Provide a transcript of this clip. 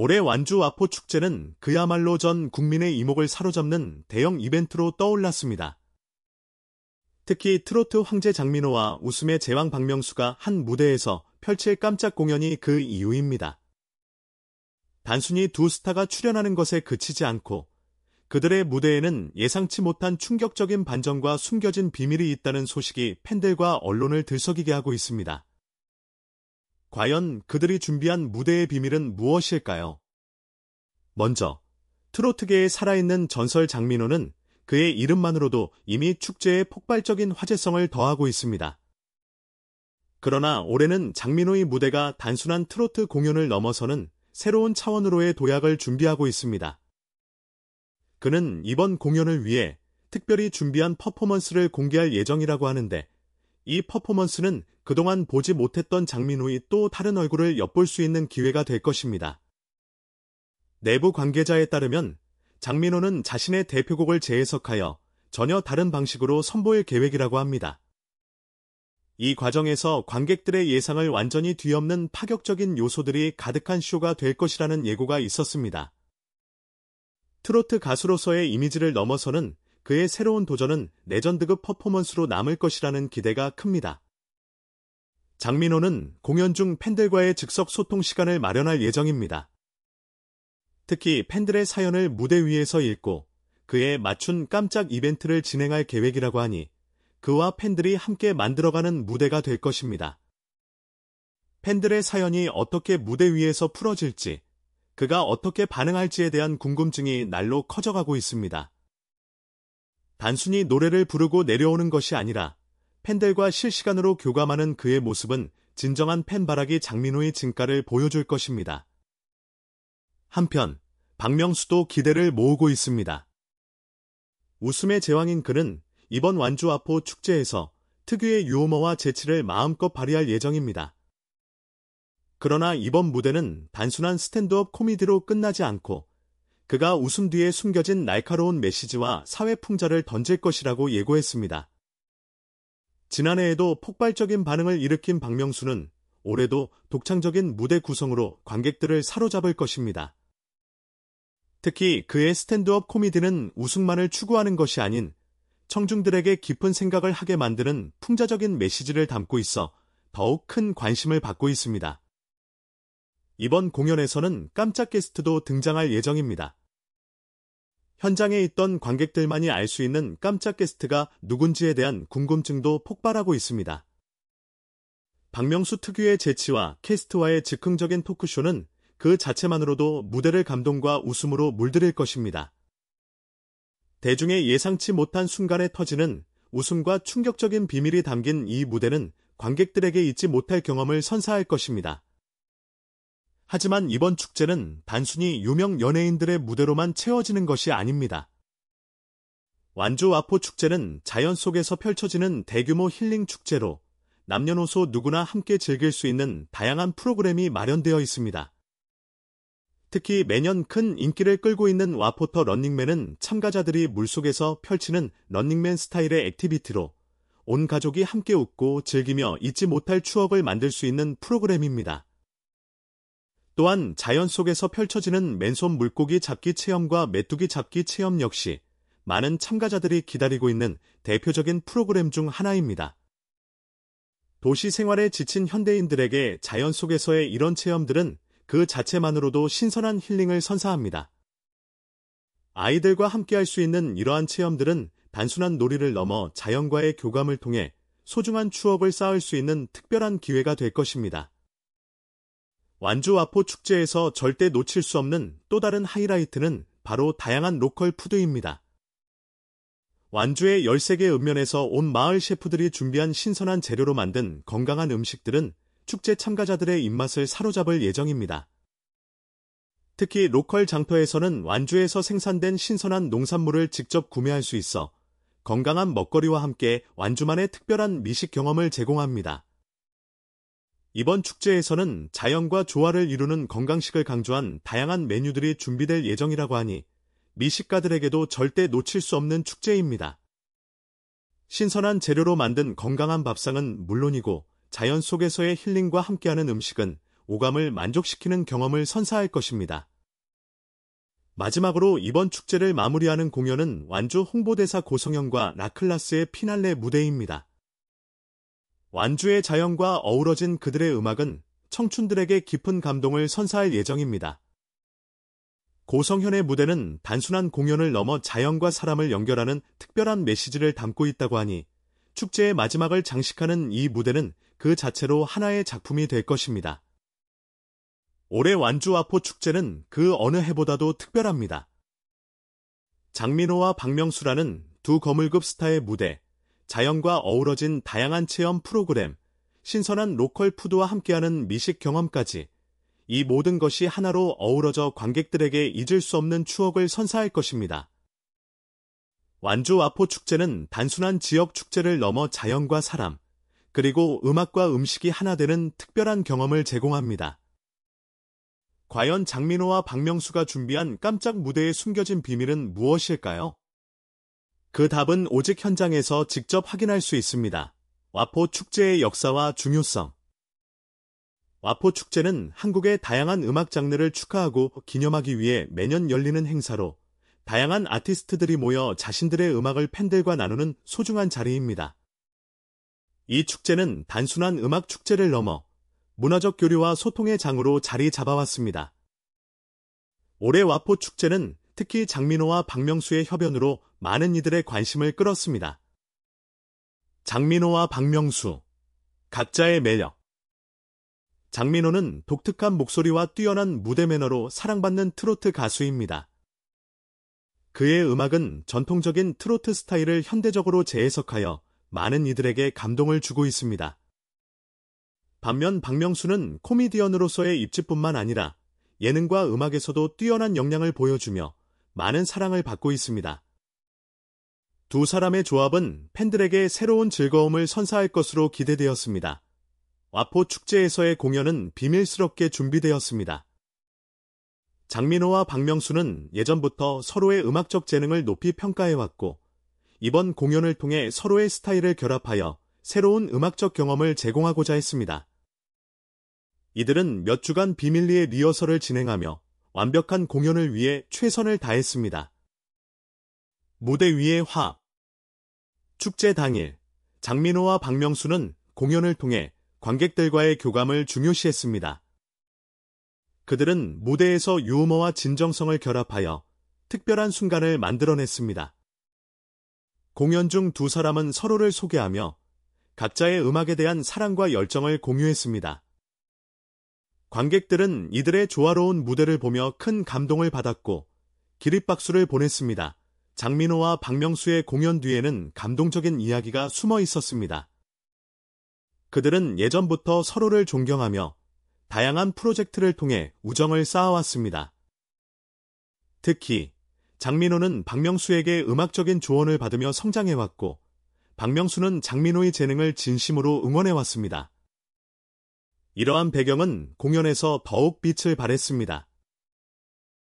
올해 완주 와포 축제는 그야말로 전 국민의 이목을 사로잡는 대형 이벤트로 떠올랐습니다. 특히 트로트 황제 장민호와 웃음의 제왕 박명수가 한 무대에서 펼칠 깜짝 공연이 그 이유입니다. 단순히 두 스타가 출연하는 것에 그치지 않고 그들의 무대에는 예상치 못한 충격적인 반전과 숨겨진 비밀이 있다는 소식이 팬들과 언론을 들썩이게 하고 있습니다. 과연 그들이 준비한 무대의 비밀은 무엇일까요? 먼저, 트로트계에 살아있는 전설 장민호는 그의 이름만으로도 이미 축제의 폭발적인 화제성을 더하고 있습니다. 그러나 올해는 장민호의 무대가 단순한 트로트 공연을 넘어서는 새로운 차원으로의 도약을 준비하고 있습니다. 그는 이번 공연을 위해 특별히 준비한 퍼포먼스를 공개할 예정이라고 하는데 이 퍼포먼스는 그동안 보지 못했던 장민호의 또 다른 얼굴을 엿볼 수 있는 기회가 될 것입니다. 내부 관계자에 따르면 장민호는 자신의 대표곡을 재해석하여 전혀 다른 방식으로 선보일 계획이라고 합니다. 이 과정에서 관객들의 예상을 완전히 뒤엎는 파격적인 요소들이 가득한 쇼가 될 것이라는 예고가 있었습니다. 트로트 가수로서의 이미지를 넘어서는 그의 새로운 도전은 레전드급 퍼포먼스로 남을 것이라는 기대가 큽니다. 장민호는 공연 중 팬들과의 즉석 소통 시간을 마련할 예정입니다. 특히 팬들의 사연을 무대 위에서 읽고 그에 맞춘 깜짝 이벤트를 진행할 계획이라고 하니 그와 팬들이 함께 만들어가는 무대가 될 것입니다. 팬들의 사연이 어떻게 무대 위에서 풀어질지, 그가 어떻게 반응할지에 대한 궁금증이 날로 커져가고 있습니다. 단순히 노래를 부르고 내려오는 것이 아니라 팬들과 실시간으로 교감하는 그의 모습은 진정한 팬바라기 장민호의 진가를 보여줄 것입니다. 한편 박명수도 기대를 모으고 있습니다. 웃음의 제왕인 그는 이번 완주 아포 축제에서 특유의 유머와 재치를 마음껏 발휘할 예정입니다. 그러나 이번 무대는 단순한 스탠드업 코미디로 끝나지 않고 그가 웃음 뒤에 숨겨진 날카로운 메시지와 사회 풍자를 던질 것이라고 예고했습니다. 지난해에도 폭발적인 반응을 일으킨 박명수는 올해도 독창적인 무대 구성으로 관객들을 사로잡을 것입니다. 특히 그의 스탠드업 코미디는 우승만을 추구하는 것이 아닌 청중들에게 깊은 생각을 하게 만드는 풍자적인 메시지를 담고 있어 더욱 큰 관심을 받고 있습니다. 이번 공연에서는 깜짝 게스트도 등장할 예정입니다. 현장에 있던 관객들만이 알 수 있는 깜짝 게스트가 누군지에 대한 궁금증도 폭발하고 있습니다. 박명수 특유의 재치와 캐스트와의 즉흥적인 토크쇼는 그 자체만으로도 무대를 감동과 웃음으로 물들일 것입니다. 대중의 예상치 못한 순간에 터지는 웃음과 충격적인 비밀이 담긴 이 무대는 관객들에게 잊지 못할 경험을 선사할 것입니다. 하지만 이번 축제는 단순히 유명 연예인들의 무대로만 채워지는 것이 아닙니다. 완주 와포 축제는 자연 속에서 펼쳐지는 대규모 힐링 축제로 남녀노소 누구나 함께 즐길 수 있는 다양한 프로그램이 마련되어 있습니다. 특히 매년 큰 인기를 끌고 있는 와포터 런닝맨은 참가자들이 물속에서 펼치는 런닝맨 스타일의 액티비티로 온 가족이 함께 웃고 즐기며 잊지 못할 추억을 만들 수 있는 프로그램입니다. 또한 자연 속에서 펼쳐지는 맨손 물고기 잡기 체험과 메뚜기 잡기 체험 역시 많은 참가자들이 기다리고 있는 대표적인 프로그램 중 하나입니다. 도시 생활에 지친 현대인들에게 자연 속에서의 이런 체험들은 그 자체만으로도 신선한 힐링을 선사합니다. 아이들과 함께 할 수 있는 이러한 체험들은 단순한 놀이를 넘어 자연과의 교감을 통해 소중한 추억을 쌓을 수 있는 특별한 기회가 될 것입니다. 완주 와포 축제에서 절대 놓칠 수 없는 또 다른 하이라이트는 바로 다양한 로컬 푸드입니다. 완주의 13개 읍면에서 온 마을 셰프들이 준비한 신선한 재료로 만든 건강한 음식들은 축제 참가자들의 입맛을 사로잡을 예정입니다. 특히 로컬 장터에서는 완주에서 생산된 신선한 농산물을 직접 구매할 수 있어 건강한 먹거리와 함께 완주만의 특별한 미식 경험을 제공합니다. 이번 축제에서는 자연과 조화를 이루는 건강식을 강조한 다양한 메뉴들이 준비될 예정이라고 하니 미식가들에게도 절대 놓칠 수 없는 축제입니다. 신선한 재료로 만든 건강한 밥상은 물론이고 자연 속에서의 힐링과 함께하는 음식은 오감을 만족시키는 경험을 선사할 것입니다. 마지막으로 이번 축제를 마무리하는 공연은 완주 홍보대사 고성현과 라클라스의 피날레 무대입니다. 완주의 자연과 어우러진 그들의 음악은 청춘들에게 깊은 감동을 선사할 예정입니다. 고성현의 무대는 단순한 공연을 넘어 자연과 사람을 연결하는 특별한 메시지를 담고 있다고 하니 축제의 마지막을 장식하는 이 무대는 그 자체로 하나의 작품이 될 것입니다. 올해 완주화포 축제는 그 어느 해보다도 특별합니다. 장민호와 박명수라는 두 거물급 스타의 무대, 자연과 어우러진 다양한 체험 프로그램, 신선한 로컬 푸드와 함께하는 미식 경험까지 이 모든 것이 하나로 어우러져 관객들에게 잊을 수 없는 추억을 선사할 것입니다. 완주 와포 축제는 단순한 지역 축제를 넘어 자연과 사람, 그리고 음악과 음식이 하나 되는 특별한 경험을 제공합니다. 과연 장민호와 박명수가 준비한 깜짝 무대에 숨겨진 비밀은 무엇일까요? 그 답은 오직 현장에서 직접 확인할 수 있습니다. 와포 축제의 역사와 중요성 와포 축제는 한국의 다양한 음악 장르를 축하하고 기념하기 위해 매년 열리는 행사로 다양한 아티스트들이 모여 자신들의 음악을 팬들과 나누는 소중한 자리입니다. 이 축제는 단순한 음악 축제를 넘어 문화적 교류와 소통의 장으로 자리 잡아왔습니다. 올해 와포 축제는 특히 장민호와 박명수의 협연으로 많은 이들의 관심을 끌었습니다. 장민호와 박명수 각자의 매력 장민호는 독특한 목소리와 뛰어난 무대 매너로 사랑받는 트로트 가수입니다. 그의 음악은 전통적인 트로트 스타일을 현대적으로 재해석하여 많은 이들에게 감동을 주고 있습니다. 반면 박명수는 코미디언으로서의 입지뿐만 아니라 예능과 음악에서도 뛰어난 역량을 보여주며 많은 사랑을 받고 있습니다. 두 사람의 조합은 팬들에게 새로운 즐거움을 선사할 것으로 기대되었습니다. 와포 축제에서의 공연은 비밀스럽게 준비되었습니다. 장민호와 박명수는 예전부터 서로의 음악적 재능을 높이 평가해왔고 이번 공연을 통해 서로의 스타일을 결합하여 새로운 음악적 경험을 제공하고자 했습니다. 이들은 몇 주간 비밀리에 리허설을 진행하며 완벽한 공연을 위해 최선을 다했습니다. 무대 위의 화합. 축제 당일 장민호와 박명수는 공연을 통해 관객들과의 교감을 중요시했습니다. 그들은 무대에서 유머와 진정성을 결합하여 특별한 순간을 만들어냈습니다. 공연 중 두 사람은 서로를 소개하며 각자의 음악에 대한 사랑과 열정을 공유했습니다. 관객들은 이들의 조화로운 무대를 보며 큰 감동을 받았고 기립박수를 보냈습니다. 장민호와 박명수의 공연 뒤에는 감동적인 이야기가 숨어 있었습니다. 그들은 예전부터 서로를 존경하며 다양한 프로젝트를 통해 우정을 쌓아왔습니다. 특히 장민호는 박명수에게 음악적인 조언을 받으며 성장해왔고 박명수는 장민호의 재능을 진심으로 응원해왔습니다. 이러한 배경은 공연에서 더욱 빛을 발했습니다.